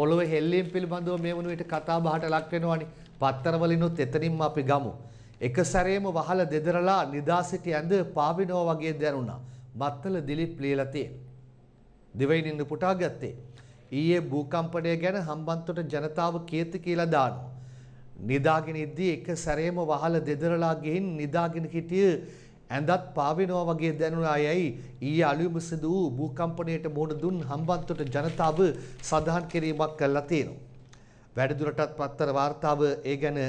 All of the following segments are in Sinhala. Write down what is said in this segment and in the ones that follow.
පොළොව හෙල්ලීම් පිළිබඳව මේ වනුවට කතා බහට ලක් වෙනවනේ. පත්තරවලිනුත් එතනින්ම අපි ගමු. එක සැරේම වහල දෙදරලා නිදා සිටි ඇඳ පාවිනවා වගේ දැනුණා. මත්තල දිලිප් ලියලා තියෙන. දිවයිනින්න පුටා ගත්තේ. ඊයේ භූකම්පණය ගැන හම්බන්තොට ජනතාව කීර්ති කියලා දානවා. නිදාගෙන ඉද්දී එක සැරේම වහල දෙදරලා ගිහින් නිදාගෙන හිටියේ ඇඳත් පාවෙනවා වගේ දැනුණා යැයි ඊයේ අලුයම සිදු වූ භූකම්පණයට මුහුණ දුන් හම්බන්තොට ජනතාව සඳහන් කිරීමක් කළා තියෙනවා. වැඩිදුරටත් පත්තර වාර්තාව ඒ ගැන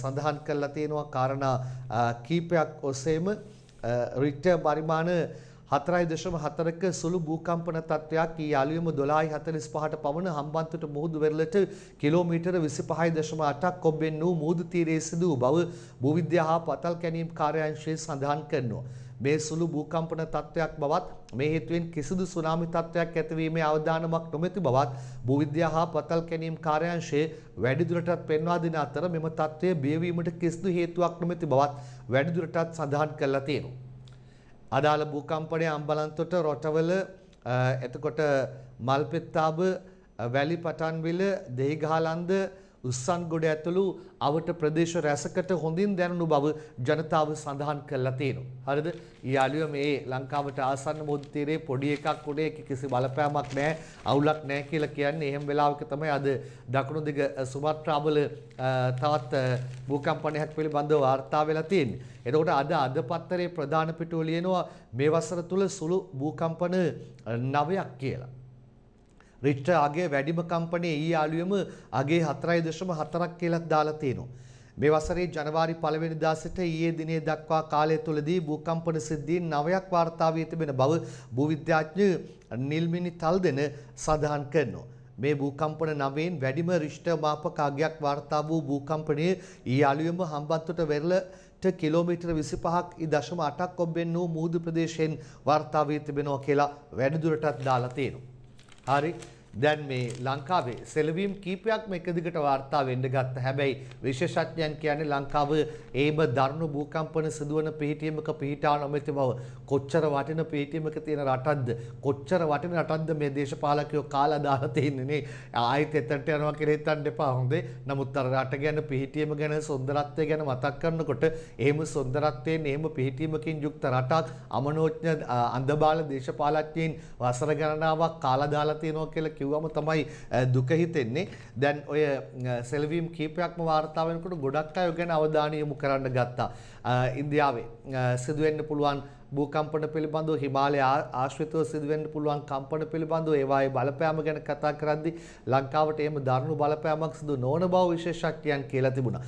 සඳහන් කළා තියෙනවා. කාරණා කීපයක් ඔසේම රික්ටර් පරිමාණ 4.4ක සුළු භූකම්පන තත්ත්වයක් ඊ අලුයම 12:45ට පවන හම්බන්තොට මුහුදු වෙරළට කිලෝමීටර 25.8ක් කොබ්බෙන් වූ මුහුදු තීරයේ සිදු වූ බව භූවිද්‍යා හා පතල් කැණීම් කාර්යාංශයේ සඳහන් කරනවා. මේ සුළු භූකම්පන තත්ත්වයක් බවත් මේ හේතුවෙන් කිසිදු සුනාමි තත්ත්වයක් ඇතිවීමේ අවදානමක් නොමැති බවත් භූවිද්‍යා හා පතල් කැණීම් කාර්යාංශයේ වැඩිදුරටත් පෙන්වා දෙන අතර මෙම තත්ත්වය බියවීමට කිසිදු හේතුවක් නොමැති බවත් වැඩිදුරටත් සඳහන් කරලා තියෙනවා. අදාළ භූකම්පනයේ අම්බලන්තොට රොටවල එතකොට මල්පෙත්තාබ වැලි පටන්විල දෙහිගහලන්ද උස්සන්ගොඩ ඇතුළු අවට ප්‍රදේශ රැසකට හොඳින් දැනුණු බව ජනතාව සඳහන් කරලා තියෙනවා. හරිද? යාළුවෝ මේ ලංකාවට ආසන්න මොහොත తీරේ පොඩි එකක් උඩේ කිසි බලපෑමක් නැහැ, අවුලක් නැහැ කියලා කියන්නේ එහෙම වෙලාවක තමයි අද දකුණු දිග සුමත්‍රාවල තවත් භූකම්පනයක් පිළිබඳව වාර්තා වෙලා තියෙන්නේ. එතකොට අද අද පත්තරේ ප්‍රධාන පිටුව ලියනවා මේ වසර තුල සුළු භූකම්පන 9ක් කියලා. රිච්ටර් අගය වැඩිම කම්පනයේ ඊයේ ආළුවෙම අගය 4.4ක් කියලා දාලා තියෙනවා. මේ වසරේ ජනවාරි 1 වෙනිදා සිට ඊයේ දිනේ දක්වා කාලය තුලදී භූකම්පන සිද්ධීන් 9ක් වාර්තා වී තිබෙන බව භූවිද්‍යාඥ නිල්මිනි තල්දෙන සඳහන් කරනවා. මේ භූකම්පන නවයෙන් වැඩිම රිෂ්ටර් මාපක අගයක් වාර්තා වූ භූකම්පනය ඊ අලුයම හම්බන්තොට වෙරළට කිලෝමීටර් 25ක් .8ක් ඔබෙන් වූ මුහුදු ප්‍රදේශයෙන් වාර්තා වී තිබෙනවා කියලා වැඩිදුරටත් දාලා තියෙනවා. Hari? දැන් මේ ලංකාවේ සෙලවීම් කීපයක් මේක දිගට වාර්තා වෙන්න ගත්ත. හැබැයි විශේෂඥයන් කියන්නේ ලංකාව ඒම දරුණු භූකම්පන සිදුවන පිහිටීමක පිහිටා නොමැති බව. කොච්චර වටින පිහිටීමක තියෙන රටක්ද? කොච්චර වටින රටක්ද මේ දේශපාලකයෝ කාලා දාලා තින්නේ ආයෙත් එතනට යනවා කියලා හිතන්න එපා හොඳේ. නමුත් අර රට ගැන පිහිටීම ගැන සුන්දරත්වය ගැන මතක් කරනකොට එහෙම සුන්දරත්වයෙන් එහෙම පිහිටීමකින් යුක්ත රටක් අමනෝඥ අන්දබාල දේශපාලඥයින් වසර ගණනාවක් කාලා දාලා තියෙනවා කියලා කිව්වම තමයි දුක හිතෙන්නේ. දැන් ඔය සෙල්වීම් කීපයක්ම වාර්තා වෙනකොට ගොඩක් අය ගැන අවධානය යොමු කරන්න ගත්තා. ඉන්දියාවේ සිදු වෙන්න පුළුවන් භූකම්පන පිළිබඳව හිමාලය ආශ්‍රිතව සිදුවෙන්න පුළුවන් කම්පන පිළිබඳව ඒවායේ බලපෑම ගැන කතා කරද්දී ලංකාවට එහෙම දරුණු බලපෑමක් සිදු නොවන බව විශේෂඥයන් කියලා තිබුණා.